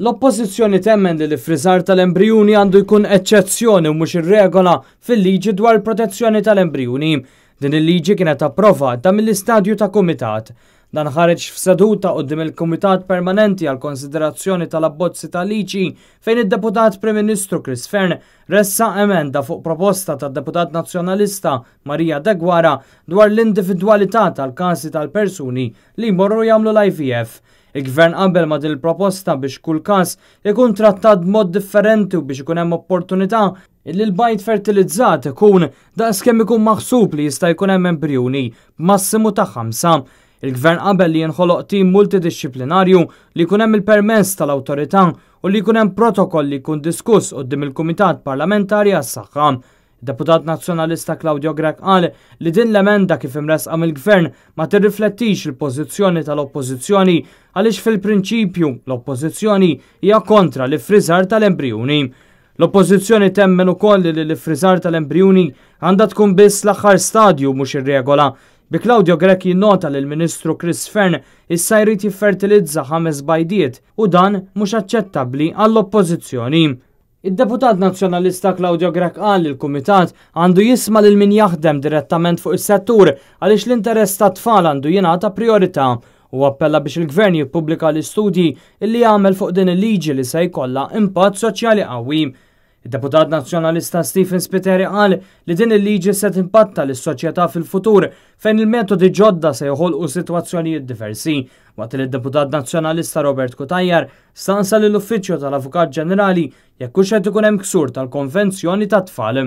L-oppożizzjoni temmen li l frizar tal embrijuni għandu jkun eċċezzjoni u mhux ir-regola fil-liġi dwar protezzjoni tal embrijuni Din il-liġi kienet approvata mill-istadju ta' kumitat Dan ħareġ f'seduta qudiem il-Kumitat Permanenti għal konsiderazzjoni tal-abbozzi tal-liġi fejn id-Deputat Prim Ministru Chris Fern ressa emenda fuq proposta tad deputat Nazzjonalista Marija Degwara dwar l-individwalità tal-każi tal-persuni li jmorru jagħmlu l-IVF. Il-gvern qabel ma din il-proposta biex kull każ ikun trattat mod differenti u biex ikun hemm opportunità illi l-bajt fertilizzat ikun da' kemm ikun maħsub li jista' jkun hemm embrjuni b'massimu ta' ħamsa Il-gvern qabel li jinħoloq tim multidisciplinarju li kunem il-permess tal-autorità u li kunem protokoll li kun diskuss qoddim il-Kumitat Parlamentari għas-Saħħa. Deputat Nazzjonalista Claudio Grek qal li din l-emenda kif għam il-gvern ma tirriflettix il-pożizzjoni tal-oppożizzjoni għaliex fil-prinċipju l-oppożizzjoni hija kontra l friżar tal embrijuni L-oppożizzjoni temmen ukoll li l-friżar tal embrijuni għandha tkun biss l-aħħar stadju mhux ir-regola Bi Claudio Grek jinnota li l-Ministru Chris Fern issa jrid jiffertilizza ħames bajdiet u dan mhux aċċettabbli għall-Oppożizzjoni. Id-deputat nazzjonalista Claudio Grek qal il l-Kumitat għandu jisma' lil min jaħdem direttament fuq is-settur għaliex l-interess ta' tfal għandu jingħata priorità u appella biex il-gvern jippubblika l-istudji li jagħmel fuq din il-liġi li se jkollha impatt soċjali qawwi il deputat nazjonalista Stephen Spiteri qal li din il-liġi se timpatta lis soċjetà fil-futur fejn il-metodi ġodda se joħolqu sitwazzjonijiet diversi. Waqt li d-deputat nazjonalista Robert Kutajjar stansa l uffiċċju tal-Avukat Ġenerali jekk hux qed ikun hemm ksur tal-Konvenzjoni tat-tfal.